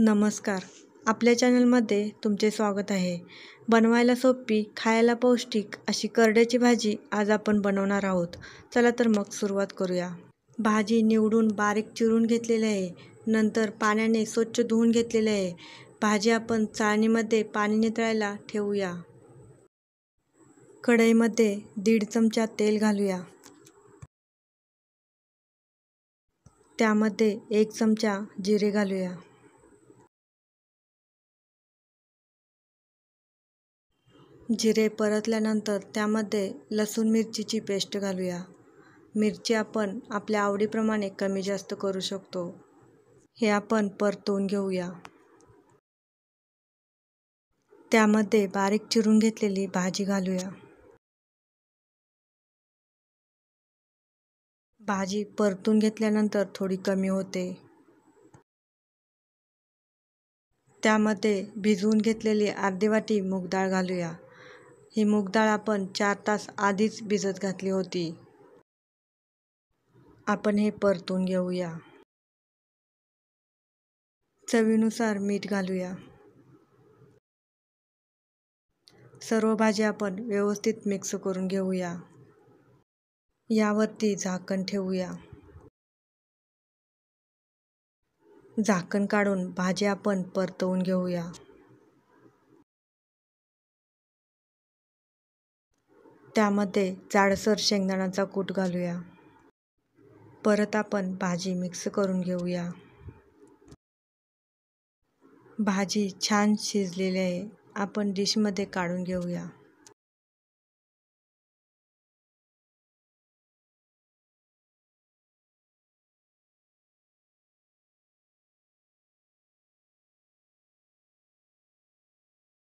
नमस्कार आपल्या चॅनलमध्ये तुमचे स्वागत आहे बनवायला सोपी खायला पौष्टिक अशी करड्याची भाजी आज आपण बनवणार आहोत चला तर मग सुरुवात करूया भाजी निवडून बारीक चिरून घेतलेली आहे नंतर पाण्याने स्वच्छ धुवून घेतलेले आहे भाजी आपण चाळणीमध्ये पाणी नितळायला ठेवूया कढईमध्ये दीड चमचा तेल घालूया त्यामध्ये एक चमचा जिरे घालूया जिरे परतल्यानंतर त्यामध्ये लसूण मिरचीची पेस्ट घालूया मिरची आपण आपल्या आवडीप्रमाणे कमी जास्त करू शकतो हे आपण परतवून घेऊया त्यामध्ये बारीक चिरून घेतलेली भाजी घालूया भाजी परतून घेतल्यानंतर थोडी कमी होते त्यामध्ये भिजवून घेतलेली अर्धी वाटी मूग घालूया ही मूगडाळ आपण चार तास आधीच भिजत घातली होती आपण हे परतून घेऊया चवीनुसार मीठ घालूया सर्व भाजी आपण व्यवस्थित मिक्स करून घेऊया यावरती झाकण ठेवूया झाकण काढून भाजी आपण परतवून घेऊया त्यामध्ये जाडसर शेंगदाण्याचा कूट घालूया परत आपण भाजी मिक्स करून घेऊया भाजी छान शिजलेली आहे आपण डिशमध्ये काढून घेऊया